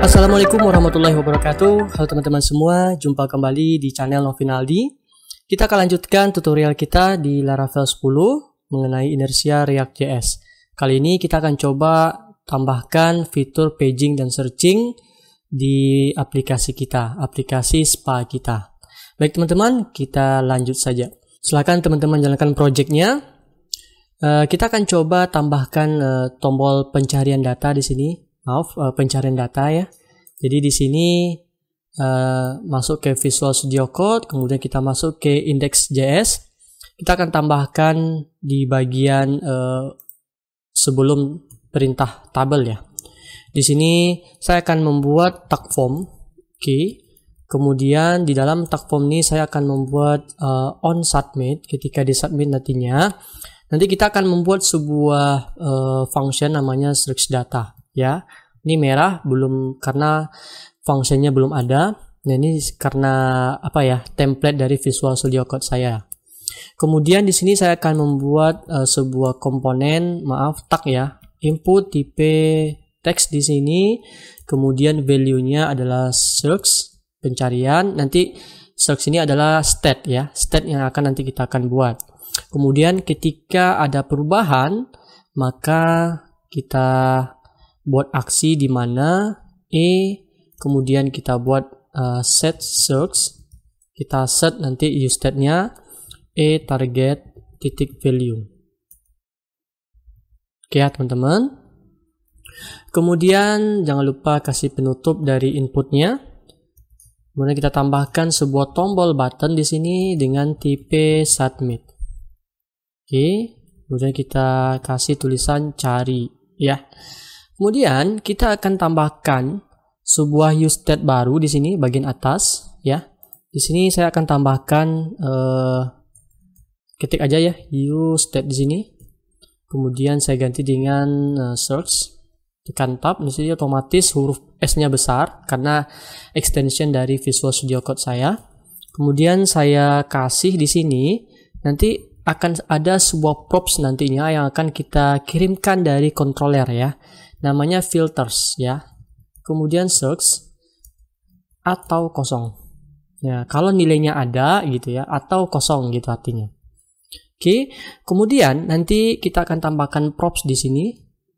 Assalamualaikum warahmatullahi wabarakatuh Halo teman-teman semua, jumpa kembali di channel Novinaldi Kita akan lanjutkan tutorial kita di Laravel 10 mengenai inersia React JS. Kali ini kita akan coba tambahkan fitur paging dan searching di aplikasi kita, aplikasi SPA kita Baik teman-teman, kita lanjut saja Silahkan teman-teman jalankan projectnya eh, kita akan coba tambahkan eh, tombol pencarian data di sini maaf uh, pencarian data ya. Jadi di sini uh, masuk ke Visual Studio Code, kemudian kita masuk ke index.js. Kita akan tambahkan di bagian uh, sebelum perintah tabel ya. Di sini saya akan membuat tag form. Oke. Okay. Kemudian di dalam tag form ini saya akan membuat uh, on submit ketika di submit nantinya. Nanti kita akan membuat sebuah uh, function namanya search data ya. Ini merah belum karena fungsinya belum ada. Nah, ini karena apa ya? template dari Visual Studio Code saya. Kemudian di sini saya akan membuat uh, sebuah komponen, maaf, tag ya. Input tipe teks di sini, kemudian value-nya adalah search, pencarian. Nanti search ini adalah state ya, state yang akan nanti kita akan buat. Kemudian ketika ada perubahan, maka kita buat aksi di mana E kemudian kita buat uh, set search kita set nanti use state-nya E target titik value oke ya teman-teman kemudian jangan lupa kasih penutup dari inputnya Kemudian kita tambahkan sebuah tombol button di sini dengan tipe submit. Oke, kemudian kita kasih tulisan cari ya. Kemudian kita akan tambahkan sebuah use state baru di sini bagian atas ya. Di sini saya akan tambahkan uh, ketik aja ya use state di sini. Kemudian saya ganti dengan uh, search tekan tab di sini otomatis huruf S-nya besar karena extension dari Visual Studio Code saya. Kemudian saya kasih di sini nanti akan ada sebuah props nantinya yang akan kita kirimkan dari controller ya namanya filters ya. Kemudian search atau kosong. Ya, kalau nilainya ada gitu ya atau kosong gitu artinya. Oke, kemudian nanti kita akan tambahkan props di sini,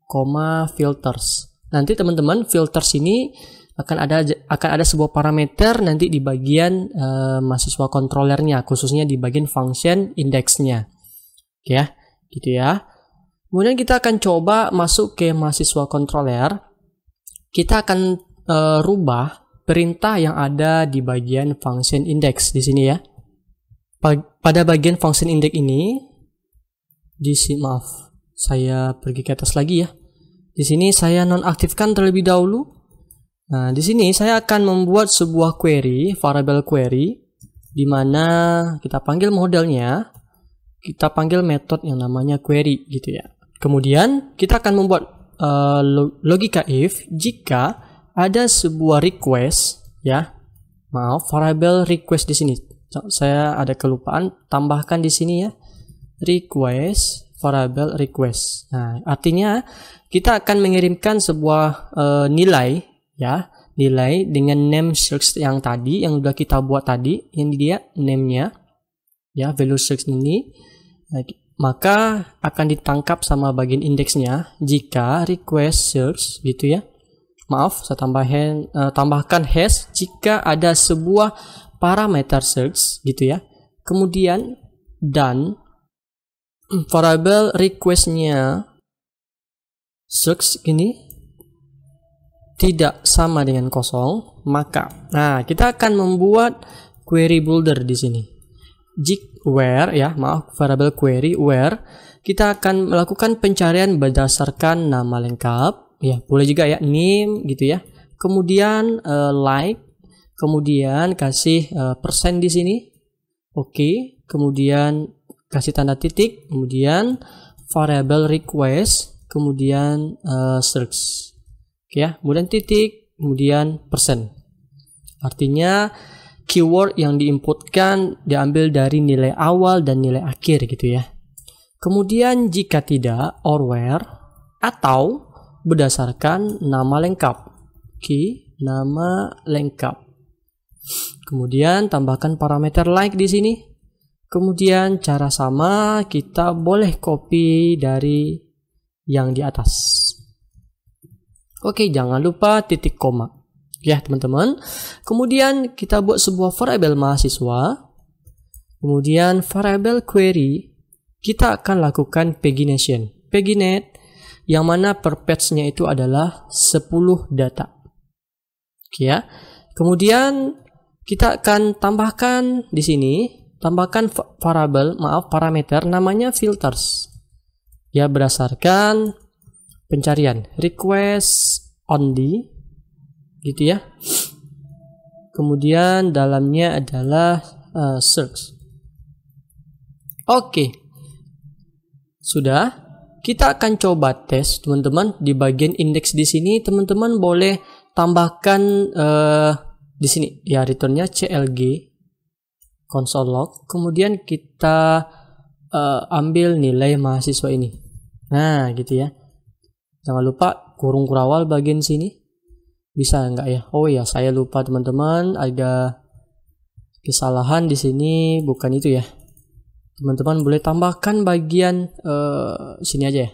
koma filters. Nanti teman-teman filters ini akan ada akan ada sebuah parameter nanti di bagian uh, mahasiswa kontrolernya khususnya di bagian function indexnya ya gitu ya Kemudian kita akan coba masuk ke mahasiswa controller. Kita akan e, rubah perintah yang ada di bagian function index di sini ya. Pada bagian function index ini, di sini maaf, saya pergi ke atas lagi ya. Di sini saya nonaktifkan terlebih dahulu. Nah, di sini saya akan membuat sebuah query, variable query, di mana kita panggil modelnya, kita panggil metode yang namanya query gitu ya. Kemudian kita akan membuat uh, logika if jika ada sebuah request ya. Maaf, variable request di sini. Saya ada kelupaan, tambahkan di sini ya. Request variable request. Nah, artinya kita akan mengirimkan sebuah uh, nilai ya, nilai dengan name search yang tadi yang sudah kita buat tadi, ini dia name-nya ya, value search ini. Nah, maka akan ditangkap sama bagian indeksnya jika request search gitu ya. Maaf, saya tambahin uh, eh, tambahkan hash jika ada sebuah parameter search gitu ya. Kemudian dan variable requestnya search ini tidak sama dengan kosong, maka nah kita akan membuat query builder di sini. Jika where ya, maaf, variable query where kita akan melakukan pencarian berdasarkan nama lengkap, ya, boleh juga ya name gitu ya. Kemudian uh, like, kemudian kasih uh, persen di sini. Oke, okay. kemudian kasih tanda titik, kemudian variable request, kemudian uh, search. okay, ya, kemudian titik, kemudian persen. Artinya keyword yang diinputkan diambil dari nilai awal dan nilai akhir gitu ya. Kemudian jika tidak or where atau berdasarkan nama lengkap. Key nama lengkap. Kemudian tambahkan parameter like di sini. Kemudian cara sama kita boleh copy dari yang di atas. Oke, jangan lupa titik koma ya teman-teman. Kemudian kita buat sebuah variabel mahasiswa. Kemudian variabel query kita akan lakukan pagination. Paginate yang mana per patch-nya itu adalah 10 data. Oke ya. Kemudian kita akan tambahkan di sini tambahkan variabel, maaf parameter namanya filters. Ya berdasarkan pencarian request only gitu ya. Kemudian dalamnya adalah uh, search. Oke. Sudah. Kita akan coba tes, teman-teman. Di bagian indeks di sini, teman-teman boleh tambahkan uh, di sini ya returnnya CLG console log. Kemudian kita uh, ambil nilai mahasiswa ini. Nah, gitu ya. Jangan lupa kurung kurawal bagian sini. Bisa nggak ya? Oh ya, saya lupa teman-teman, ada kesalahan di sini bukan itu ya. Teman-teman boleh tambahkan bagian uh, sini aja ya.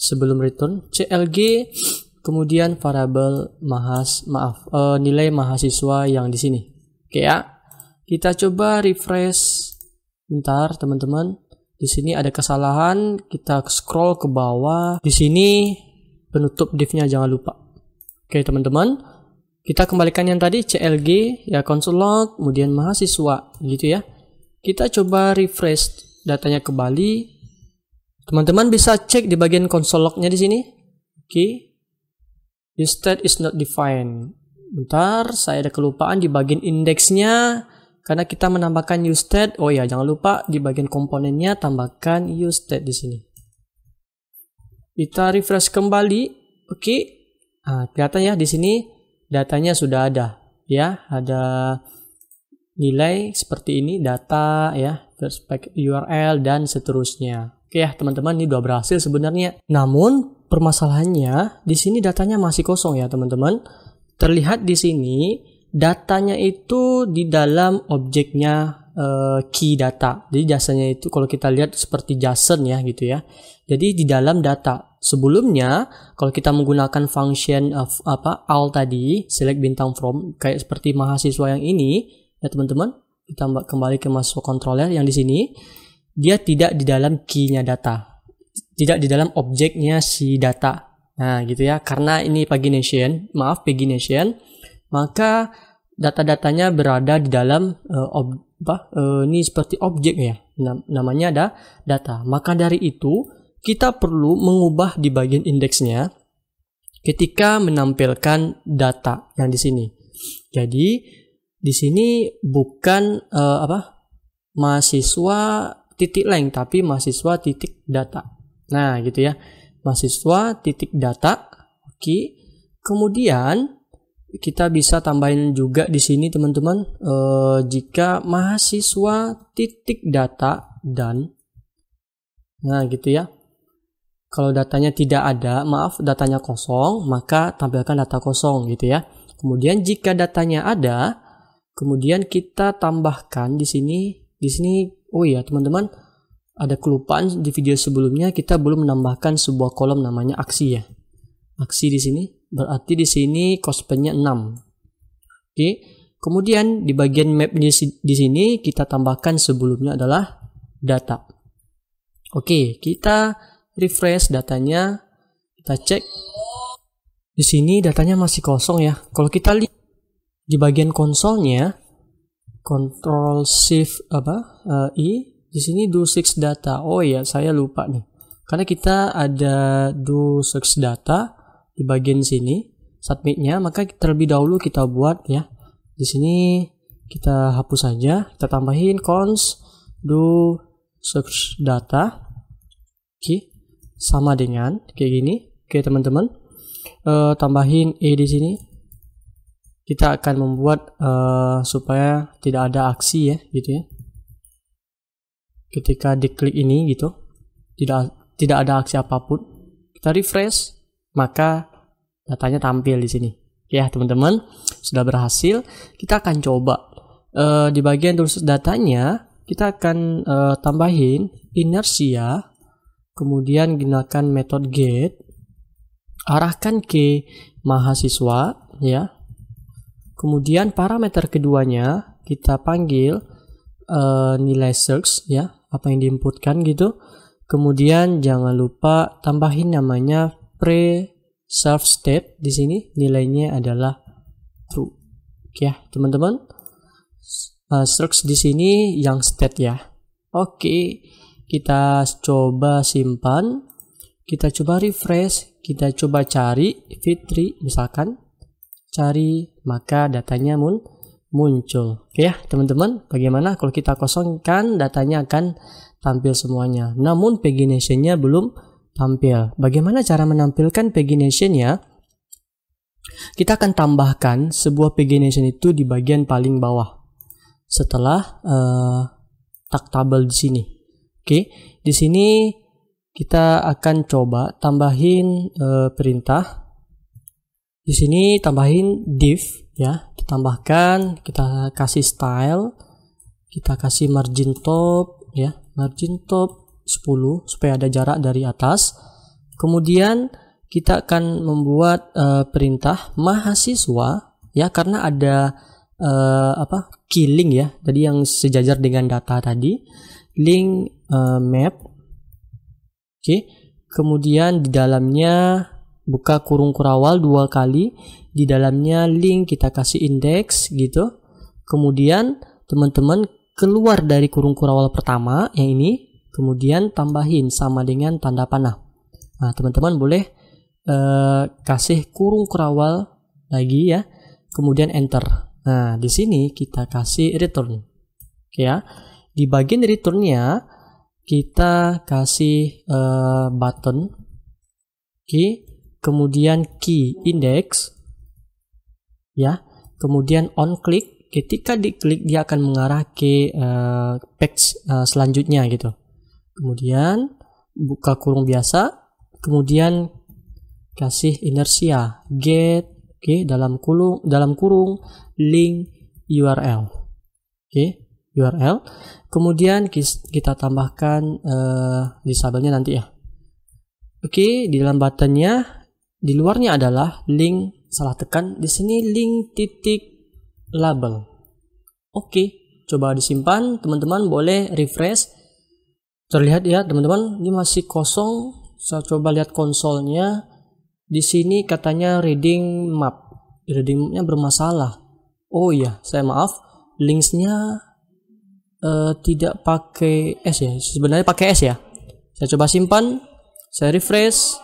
Sebelum return CLG kemudian variable mahas maaf uh, nilai mahasiswa yang di sini. Oke ya. Kita coba refresh bentar teman-teman di sini ada kesalahan kita scroll ke bawah di sini penutup divnya jangan lupa Oke teman-teman, kita kembalikan yang tadi CLG ya log, kemudian mahasiswa gitu ya. Kita coba refresh datanya kembali. Teman-teman bisa cek di bagian konsol lognya di sini. Oke. Okay. is not defined. Bentar, saya ada kelupaan di bagian indeksnya karena kita menambahkan new state. Oh ya, jangan lupa di bagian komponennya tambahkan new state di sini. Kita refresh kembali. Oke. Okay Nah, kelihatan ya di sini datanya sudah ada ya, ada nilai seperti ini data ya, terus URL dan seterusnya. Oke ya teman-teman ini sudah berhasil sebenarnya. Namun permasalahannya di sini datanya masih kosong ya teman-teman. Terlihat di sini datanya itu di dalam objeknya Eh, key data. Jadi jasanya itu kalau kita lihat seperti JSON ya gitu ya. Jadi di dalam data. Sebelumnya kalau kita menggunakan function of, apa all tadi select bintang from kayak seperti mahasiswa yang ini ya teman-teman kita kembali ke masuk controller yang di sini dia tidak di dalam keynya data. Tidak di dalam objeknya si data. Nah, gitu ya. Karena ini pagination, maaf pagination, maka data-datanya berada di dalam uh, ob, apa, uh, ini seperti objek ya Nam, namanya ada data maka dari itu kita perlu mengubah di bagian indeksnya ketika menampilkan data yang di sini jadi di sini bukan uh, apa mahasiswa titik lain tapi mahasiswa titik data nah gitu ya mahasiswa titik data oke okay. kemudian kita bisa tambahin juga di sini teman-teman eh, jika mahasiswa titik data dan nah gitu ya kalau datanya tidak ada, maaf datanya kosong, maka tampilkan data kosong gitu ya. Kemudian jika datanya ada, kemudian kita tambahkan di sini, di sini, oh iya teman-teman, ada kelupaan di video sebelumnya kita belum menambahkan sebuah kolom namanya aksi ya. Aksi di sini. Berarti di sini cosplaynya 6. Oke. Okay. Kemudian di bagian map di, sini kita tambahkan sebelumnya adalah data. Oke, okay, kita refresh datanya. Kita cek. Di sini datanya masih kosong ya. Kalau kita lihat di bagian konsolnya Control Shift apa? Uh, I. Di sini do search data. Oh ya, saya lupa nih. Karena kita ada do search data di bagian sini submitnya maka terlebih dahulu kita buat ya di sini kita hapus saja kita tambahin cons do search data oke okay. sama dengan kayak gini oke okay, teman-teman uh, tambahin e di sini kita akan membuat uh, supaya tidak ada aksi ya gitu ya ketika diklik ini gitu tidak tidak ada aksi apapun kita refresh maka datanya tampil di sini. Ya, teman-teman, sudah berhasil. Kita akan coba uh, di bagian tulis datanya, kita akan uh, tambahin inersia, kemudian gunakan metode get, arahkan ke mahasiswa, ya. Kemudian parameter keduanya kita panggil uh, nilai search, ya, apa yang diinputkan gitu. Kemudian jangan lupa tambahin namanya pre self state di sini nilainya adalah true. Oke ya, teman-teman. Uh, eh, search di sini yang state ya. Oke, kita coba simpan. Kita coba refresh, kita coba cari Fitri misalkan. Cari maka datanya mun muncul. Oke ya, teman-teman, bagaimana kalau kita kosongkan datanya akan tampil semuanya. Namun pagination-nya belum tampil. Bagaimana cara menampilkan paginationnya? Kita akan tambahkan sebuah pagination itu di bagian paling bawah setelah uh, tabel di sini. Oke, di sini kita akan coba tambahin uh, perintah. Di sini tambahin div ya, kita tambahkan, kita kasih style, kita kasih margin top ya, margin top 10 supaya ada jarak dari atas. Kemudian kita akan membuat uh, perintah mahasiswa ya karena ada uh, apa key link ya. Jadi yang sejajar dengan data tadi link uh, map. Oke. Okay. Kemudian di dalamnya buka kurung kurawal dua kali. Di dalamnya link kita kasih indeks gitu. Kemudian teman-teman keluar dari kurung kurawal pertama yang ini kemudian tambahin sama dengan tanda panah. Nah, teman-teman boleh eh, kasih kurung kerawal lagi ya, kemudian enter. Nah, di sini kita kasih return. Oke ya. Di bagian returnnya kita kasih eh, button key, kemudian key index ya, kemudian on click. Ketika diklik dia akan mengarah ke uh, page uh, selanjutnya gitu kemudian buka kurung biasa, kemudian kasih inersia get oke okay, dalam kurung dalam kurung link URL oke okay, URL kemudian kita tambahkan uh, eh, disablenya nanti ya oke okay, di dalam buttonnya di luarnya adalah link salah tekan di sini link titik label oke okay, coba disimpan teman-teman boleh refresh terlihat ya teman-teman ini masih kosong saya coba lihat konsolnya di sini katanya reading map readingnya bermasalah oh iya saya maaf linksnya uh, tidak pakai S ya sebenarnya pakai S ya saya coba simpan saya refresh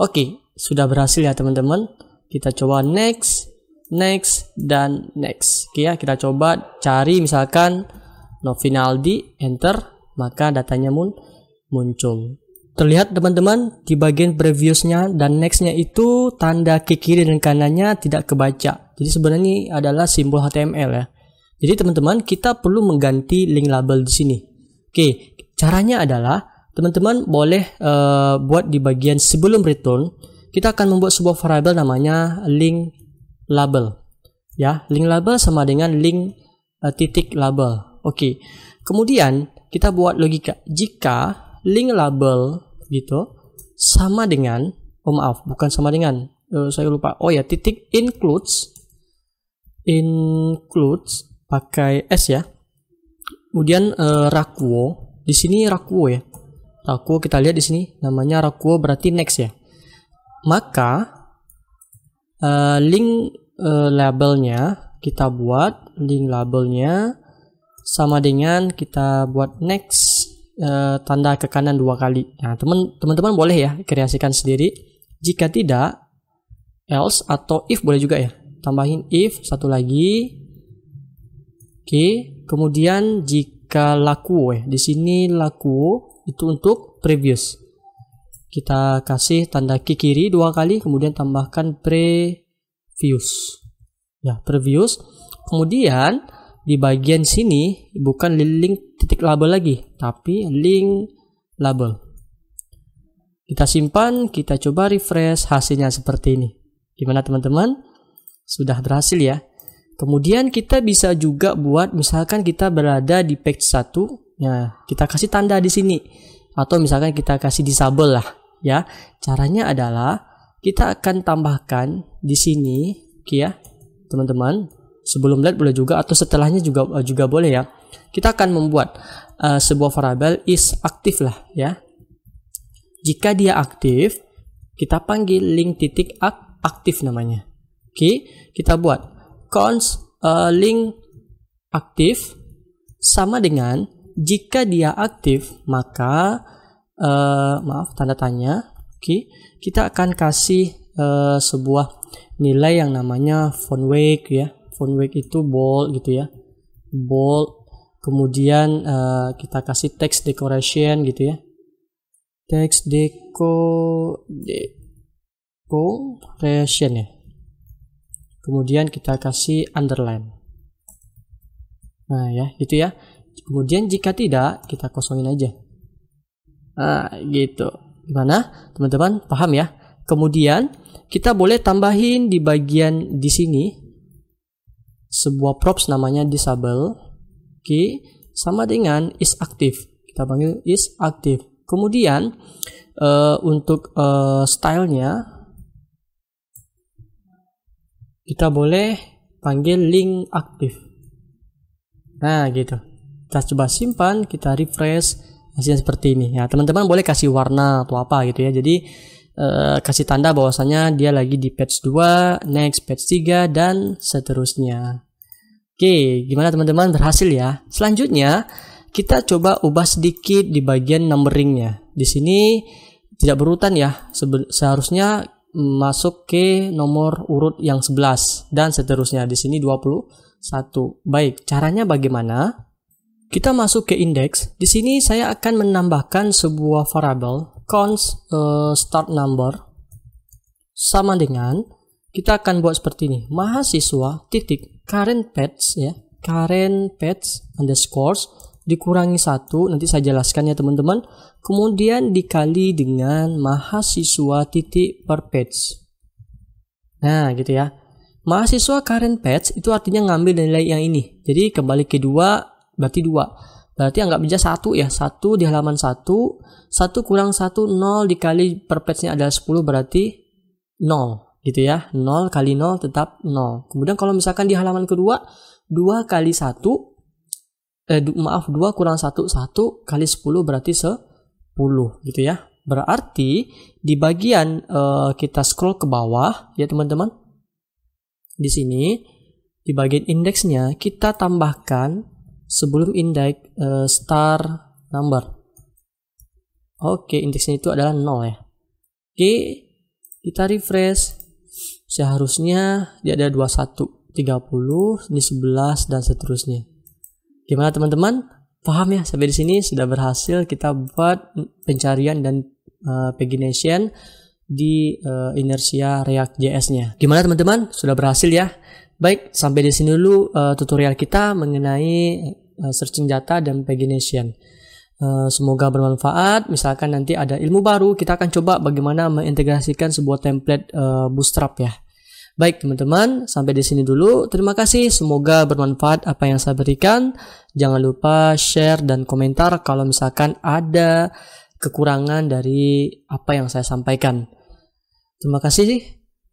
oke sudah berhasil ya teman-teman kita coba next next dan next oke ya kita coba cari misalkan Novinaldi enter maka datanya pun muncul. Terlihat teman-teman di bagian previousnya dan nextnya itu tanda ke kiri dan kanannya tidak kebaca. Jadi sebenarnya ini adalah simbol HTML ya. Jadi teman-teman kita perlu mengganti link label di sini. Oke, caranya adalah teman-teman boleh uh, buat di bagian sebelum return kita akan membuat sebuah variable namanya link label. Ya, link label sama dengan link uh, titik label. Oke. Kemudian kita buat logika jika link label gitu sama dengan oh maaf bukan sama dengan uh, saya lupa oh ya titik includes includes pakai s ya kemudian uh, rakuo di sini rakuo ya rakuo kita lihat di sini namanya rakuo berarti next ya maka uh, link uh, labelnya kita buat link labelnya sama dengan kita buat next e, tanda ke kanan dua kali. Nah, teman-teman boleh ya kreasikan sendiri. Jika tidak, else atau if boleh juga ya. Tambahin if satu lagi. Oke, okay. kemudian jika laku ya, di sini laku itu untuk previous. Kita kasih tanda ke kiri dua kali, kemudian tambahkan previous. Ya, previous. Kemudian di bagian sini bukan link titik label lagi, tapi link label. Kita simpan, kita coba refresh, hasilnya seperti ini. Gimana teman-teman? Sudah berhasil ya. Kemudian kita bisa juga buat misalkan kita berada di page 1, ya nah, kita kasih tanda di sini atau misalkan kita kasih disable lah ya. Caranya adalah kita akan tambahkan di sini, kia ya, teman-teman sebelum let boleh juga atau setelahnya juga uh, juga boleh ya. Kita akan membuat uh, sebuah variabel is aktif lah ya. Jika dia aktif, kita panggil link titik aktif namanya. Oke, okay? kita buat const uh, eh, link aktif sama dengan jika dia aktif maka uh, maaf tanda tanya. Oke, okay? kita akan kasih uh, sebuah nilai yang namanya font wake ya font wake itu bold gitu ya bold kemudian uh, kita kasih text decoration gitu ya text deco decoration ya kemudian kita kasih underline nah ya gitu ya kemudian jika tidak kita kosongin aja nah gitu gimana teman-teman paham ya kemudian kita boleh tambahin di bagian di sini sebuah props namanya disable key sama dengan is active. Kita panggil is active. Kemudian uh, untuk uh, stylenya kita boleh panggil link active Nah, gitu. Kita coba simpan, kita refresh hasilnya seperti ini. Ya, teman-teman boleh kasih warna atau apa gitu ya. Jadi Eh, kasih tanda bahwasanya dia lagi di patch 2, next patch 3 dan seterusnya. Oke, gimana teman-teman berhasil ya? Selanjutnya kita coba ubah sedikit di bagian numberingnya. Di sini tidak berurutan ya, seharusnya masuk ke nomor urut yang 11 dan seterusnya. Di sini 21. Baik, caranya bagaimana? Kita masuk ke indeks. Di sini saya akan menambahkan sebuah variable cons uh, eh, start number sama dengan kita akan buat seperti ini mahasiswa titik current page ya current pets underscore dikurangi satu nanti saya jelaskan ya teman-teman kemudian dikali dengan mahasiswa titik per page nah gitu ya mahasiswa current page itu artinya ngambil nilai yang ini jadi kembali kedua berarti dua Berarti anggap saja satu ya, satu di halaman satu, satu kurang satu nol dikali per page-nya adalah 10 berarti nol gitu ya. nol kali nol tetap nol. Kemudian kalau misalkan di halaman kedua, dua kali satu, eh, maaf dua kurang satu satu kali 10 berarti 10 gitu ya. Berarti di bagian eh, kita scroll ke bawah ya teman-teman. Di sini di bagian indeksnya kita tambahkan sebelum indeks uh, eh, star number. Oke, indeksnya itu adalah 0 ya. Oke, kita refresh. Seharusnya dia ada 21, 30, ini 11 dan seterusnya. Gimana teman-teman? Paham ya sampai di sini sudah berhasil kita buat pencarian dan uh, pagination di uh, eh, inersia React JS-nya. Gimana teman-teman? Sudah berhasil ya? Baik, sampai di sini dulu uh, tutorial kita mengenai uh, searching data dan pagination. Uh, semoga bermanfaat. Misalkan nanti ada ilmu baru, kita akan coba bagaimana mengintegrasikan sebuah template uh, Bootstrap ya. Baik teman-teman, sampai di sini dulu. Terima kasih, semoga bermanfaat apa yang saya berikan. Jangan lupa share dan komentar kalau misalkan ada kekurangan dari apa yang saya sampaikan. Terima kasih.